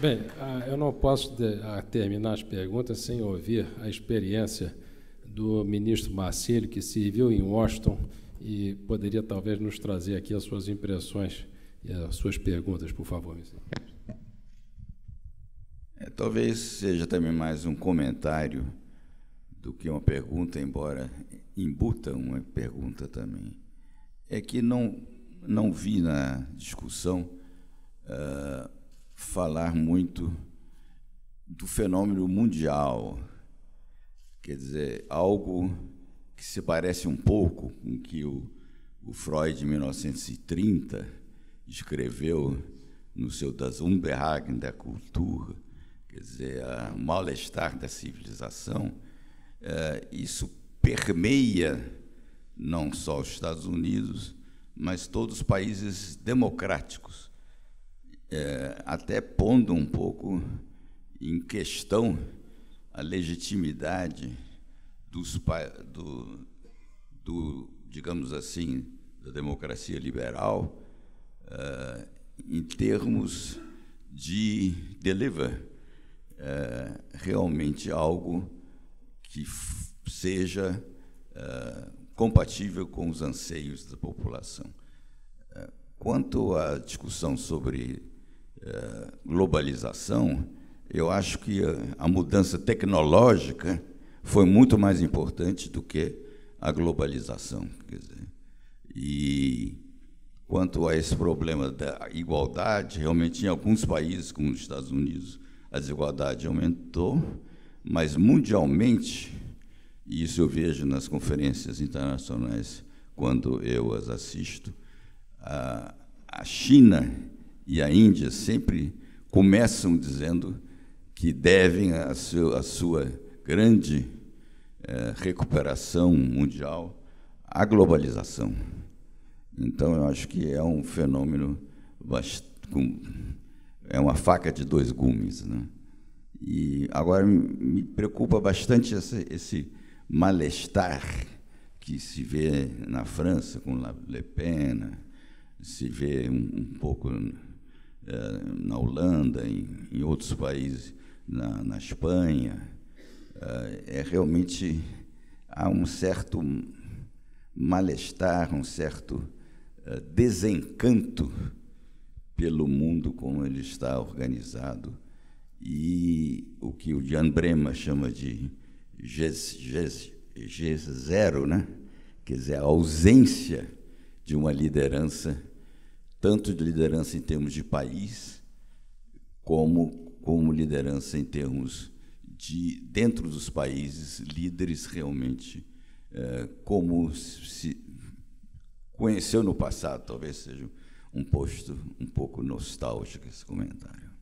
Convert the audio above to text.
Bem, ah, eu não posso ah, terminar as perguntas sem ouvir a experiência do ministro Marcelo, que se viu em Washington e poderia talvez nos trazer aqui as suas impressões e as suas perguntas, por favor. É, talvez seja também mais um comentário do que uma pergunta, embora embuta uma pergunta também. É que não, não vi na discussão. Uh, falar muito do fenômeno mundial, quer dizer, algo que se parece um pouco com que o, o Freud, em 1930, escreveu no seu Das Unbehagen der Kultur, quer dizer, o mal-estar da civilização, é, isso permeia não só os Estados Unidos, mas todos os países democráticos é, até pondo um pouco em questão a legitimidade dos, do, do, digamos assim, da democracia liberal é, em termos de deliver é, realmente algo que seja é, compatível com os anseios da população. quanto à discussão sobre eh, globalização, eu acho que a mudança tecnológica foi muito mais importante do que a globalização. Dizer, e quanto a esse problema da igualdade, realmente em alguns países, como os Estados Unidos, a desigualdade aumentou, mas mundialmente, e isso eu vejo nas conferências internacionais quando eu as assisto, a China e a Índia sempre começam dizendo que devem a, seu, a sua grande eh, recuperação mundial à globalização. Então, eu acho que é um fenômeno bastante, é uma faca de dois gumes, né? E agora me preocupa bastante esse, esse malestar que se vê na França com Le Pen, né? se vê um, um pouco na Holanda, em, em outros países, na, na Espanha, eh, é realmente há um certo malestar, um certo eh, desencanto pelo mundo como ele está organizado e o que o Jan Brema chama de G0, né? quer dizer, a ausência de uma liderança tanto de liderança em termos de país, como, como liderança em termos de, dentro dos países, líderes realmente, é, como se conheceu no passado, talvez seja um posto um pouco nostálgico esse comentário.